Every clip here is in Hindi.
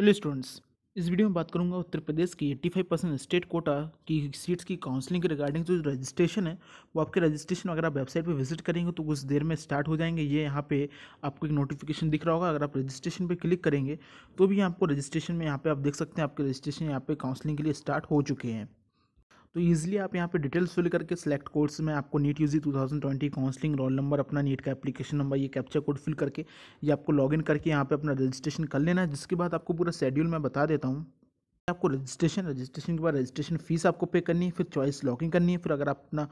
हेलो स्टूडेंट्स इस वीडियो में बात करूंगा उत्तर प्रदेश की 85 परसेंट स्टेट कोटा की सीट्स की काउंसलिंग के रिगार्डिंग जो रजिस्ट्रेशन है वो आपके रजिस्ट्रेशन अगर आप वेबसाइट पे विजिट करेंगे तो कुछ देर में स्टार्ट हो जाएंगे ये यहाँ पे आपको एक नोटिफिकेशन दिख रहा होगा अगर आप रजिस्ट्रेशन पर क्लिक करेंगे तो भी आपको रजिस्ट्रेशन में यहाँ पर आप देख सकते हैं आपके रजिस्ट्रेशन यहाँ पे काउंसलिंग के लिए स्टार्ट हो चुके हैं तो ईजिली आप यहाँ पे डिटेल्स फिल करके सिलेक्ट कोर्स में आपको NEET UG 2020 counselling roll number अपना नीट का एप्लीकेशन नंबर ये कैप्चर कोड फिल करके ये आपको लॉगिन करके यहाँ पे अपना रजिस्ट्रेशन कर लेना है जिसके बाद आपको पूरा शेड्यूल मैं बता देता हूँ आपको रजिस्ट्रेशन रजिस्ट्रेशन के बाद रजिस्ट्रेशन फीस आपको पे करनी है फिर चॉइस लॉकिंग करनी है फिर अगर आप अपना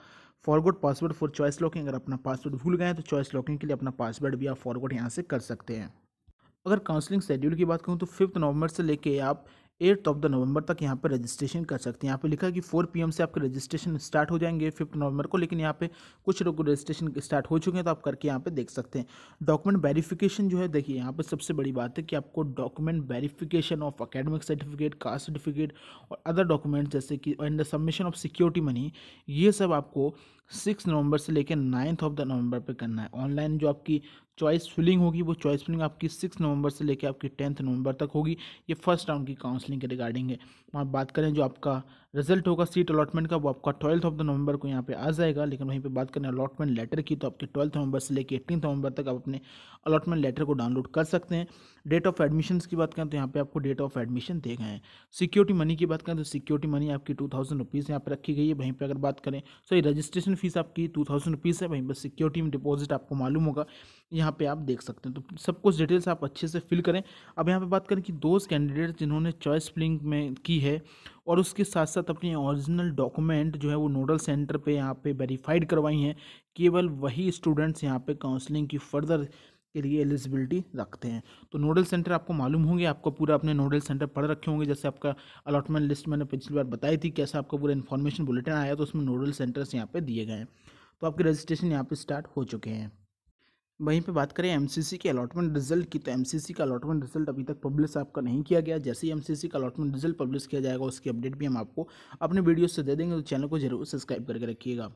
forward password for choice locking अगर अपना पासवर्ड भूल गए तो चॉइस लॉकिंग के लिए अपना पासवर्ड भी आप फॉरवर्ड यहाँ से कर सकते हैं अगर काउंसलिंग शेड्यूल की बात करूँ तो फिफ्थ नवंबर से लेके आप एट्थ ऑफ द नवंबर तक यहाँ पर रजिस्ट्रेशन कर सकते हैं यहाँ पे लिखा है कि फोर पीएम से आपके रजिस्ट्रेशन स्टार्ट हो जाएंगे फिफ्थ नवंबर को लेकिन यहाँ पे कुछ लोग रजिस्ट्रेशन स्टार्ट हो चुके हैं तो आप करके यहाँ पे देख सकते हैं डॉक्यूमेंट वेरिफिकेशन जो है देखिए यहाँ पर सबसे बड़ी बात है कि आपको document verification of academic certificate caste certificate और अदर डॉक्यूमेंट जैसे कि and the submission of security money ये सब आपको सिक्स नवंबर से लेकर नाइन्थ ऑफ द नवंबर पे करना है ऑनलाइन जो आपकी चॉइस फिलिंग होगी वो चॉइस फिलिंग आपकी सिक्स नवंबर से लेकर आपकी टेंथ नवंबर तक होगी ये फर्स्ट राउंड की काउंसलिंग के रिगार्डिंग है वहाँ बात करें जो आपका रिजल्ट होगा सीट अलॉटमेंट का वो आपका ट्वेल्थ ऑफ द नवंबर को यहाँ पे आ जाएगा लेकिन वहीं पे बात करें अलॉटमेंट लेटर की तो आपके ट्वेल्थ नवंबर से लेकर एटीन नवंबर तक आप अपने अलॉटमेंट लेटर को डाउनलोड कर सकते हैं डेट ऑफ एडमिशन की बात करें तो यहाँ पर आपको डेट ऑफ एडमिशन दे गए हैं सिक्योरिटी मनी की बात करें तो सिक्योरिटी मनी आपकी टू थाउजेंड रुपीज़ यहाँ पर रखी गई है वहीं पर अगर बात करें सॉरी रजिस्ट्रेशन फीस आपकी टू थाउजेंड रुपीज़ है वहीं पर सिक्योरिटी में डिपॉजिट आपको मालूम होगा यहाँ पे आप देख सकते हैं तो सब कुछ डिटेल्स आप अच्छे से फिल करें अब यहाँ पे बात करें कि दोज कैंडिडेट जिन्होंने चॉइस फिलिंग में की है और उसके साथ साथ अपने ओरिजिनल डॉक्यूमेंट जो है वो नोडल सेंटर पे यहाँ पे वेरीफाइड करवाई हैं केवल वही स्टूडेंट्स यहाँ पे काउंसलिंग की फर्दर के लिए एलिजिबिलिटी रखते हैं तो नोडल सेंटर आपको मालूम होंगे आपको पूरा अपने नोडल सेंटर पढ़ रखे होंगे जैसे आपका अलॉटमेंट लिस्ट मैंने पिछली बार बताई थी कैसे आपका पूरा इन्फॉर्मेशन बुलेटिन आया तो उसमें नोडल सेंटर्स यहाँ पर दिए गए हैं तो आपके रजिस्ट्रेशन यहाँ पर स्टार्ट हो चुके हैं वहीं पे बात करें एमसीसी के अलॉटमेंट रिजल्ट की तो एमसीसी का अलॉटमेंट रिजल्ट अभी तक पब्लिश आपका नहीं किया गया जैसे ही एमसीसी का अलॉटमेंट रिजल्ट पब्लिश किया जाएगा उसकी अपडेट भी हम आपको अपने वीडियो से दे देंगे तो चैनल को जरूर सब्सक्राइब करके रखिएगा